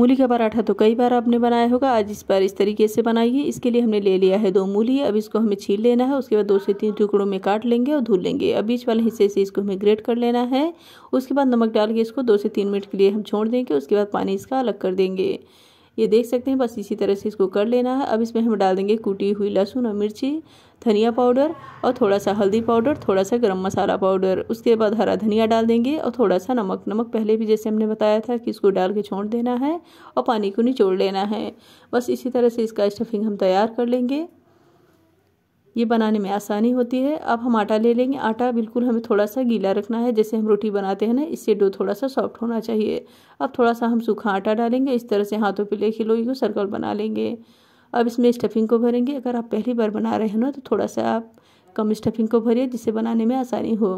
मूली का पराठा तो कई बार आपने बनाया होगा आज इस बार इस तरीके से बनाइए इसके लिए हमने ले लिया है दो मूली अब इसको हमें छील लेना है उसके बाद दो से तीन टुकड़ों में काट लेंगे और धुल लेंगे अब बीच वाले हिस्से से इसको हमें ग्रेट कर लेना है उसके बाद नमक डाल के इसको दो से तीन मिनट के लिए हम छोड़ देंगे उसके बाद पानी इसका अलग कर देंगे ये देख सकते हैं बस इसी तरह से इसको कर लेना है अब इसमें हम डाल देंगे कूटी हुई लहसुन और मिर्ची धनिया पाउडर और थोड़ा सा हल्दी पाउडर थोड़ा सा गरम मसाला पाउडर उसके बाद हरा धनिया डाल देंगे और थोड़ा सा नमक नमक पहले भी जैसे हमने बताया था कि इसको डाल के छोड़ देना है और पानी को निचोड़ लेना है बस इसी तरह से इसका स्टफिंग हम तैयार कर लेंगे ये बनाने में आसानी होती है अब हम आटा ले लेंगे आटा बिल्कुल हमें थोड़ा सा गीला रखना है जैसे हम रोटी बनाते हैं ना इससे डो थोड़ा सा सॉफ्ट होना चाहिए अब थोड़ा सा हम सूखा आटा डालेंगे इस तरह से हाथों पे लेखी लोई को सर्कल बना लेंगे अब इसमें स्टफिंग को भरेंगे अगर आप पहली बार बना रहे हैं ना तो थोड़ा सा आप कम स्टफिंग को भरिए जिससे बनाने में आसानी हो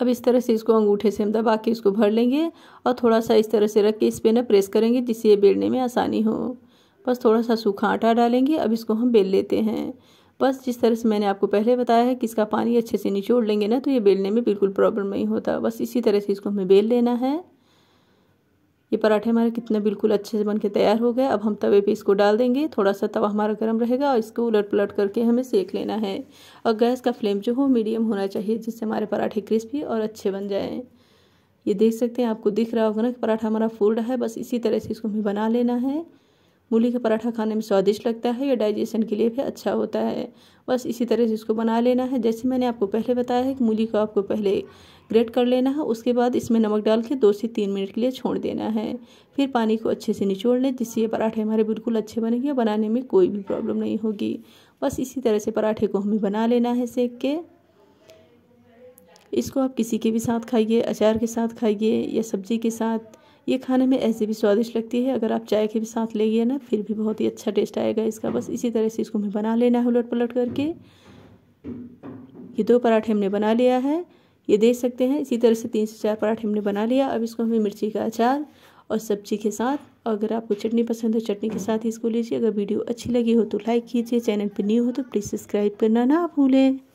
अब इस तरह से इसको अंगूठे से हम दबा के इसको भर लेंगे और थोड़ा सा इस तरह से रख के इस पर ना प्रेस करेंगे जिससे ये बेलने में आसानी हो बस थोड़ा सा सूखा आटा डालेंगे अब इसको हम बेल लेते हैं बस जिस तरह से मैंने आपको पहले बताया है कि इसका पानी अच्छे से निचोड़ लेंगे ना तो ये बेलने में बिल्कुल प्रॉब्लम नहीं होता बस इसी तरह से इसको हमें बेल लेना है ये पराठे हमारे कितना बिल्कुल अच्छे से बन के तैयार हो गया अब हम तवे पे इसको डाल देंगे थोड़ा सा तवा हमारा गर्म रहेगा और इसको उलट पलट करके हमें सेक लेना है और गैस का फ्लेम जो हो मीडियम होना चाहिए जिससे हमारे पराठे क्रिस्पी और अच्छे बन जाएँ ये देख सकते हैं आपको दिख रहा होगा ना कि पराठा हमारा फूल रहा है बस इसी तरह से इसको हमें बना लेना है मूली का पराठा खाने में स्वादिष्ट लगता है या डाइजेशन के लिए भी अच्छा होता है बस इसी तरह से इसको बना लेना है जैसे मैंने आपको पहले बताया है कि मूली को आपको पहले ग्रेट कर लेना है उसके बाद इसमें नमक डाल के दो से तीन मिनट के लिए छोड़ देना है फिर पानी को अच्छे से निचोड़ लें जिससे ये पराठे हमारे बिल्कुल अच्छे बनेंगे बनाने में कोई भी प्रॉब्लम नहीं होगी बस इसी तरह से पराठे को हमें बना लेना है सेक के इसको आप किसी के भी साथ खाइए अचार के साथ खाइए या सब्जी के साथ ये खाने में ऐसे भी स्वादिष्ट लगती है अगर आप चाय के भी साथ लेंगे ना फिर भी बहुत ही अच्छा टेस्ट आएगा इसका बस इसी तरह से इसको हमें बना लेना है उलट पलट करके ये दो पराठे हमने बना लिया है ये देख सकते हैं इसी तरह से तीन से चार पराठे हमने बना लिया अब इसको हमें मिर्ची का अचार और सब्जी के साथ अगर आपको चटनी पसंद है चटनी के साथ ही इसको लीजिए अगर वीडियो अच्छी लगी हो तो लाइक कीजिए चैनल पर न्यू हो तो प्लीज़ सब्सक्राइब करना ना भूलें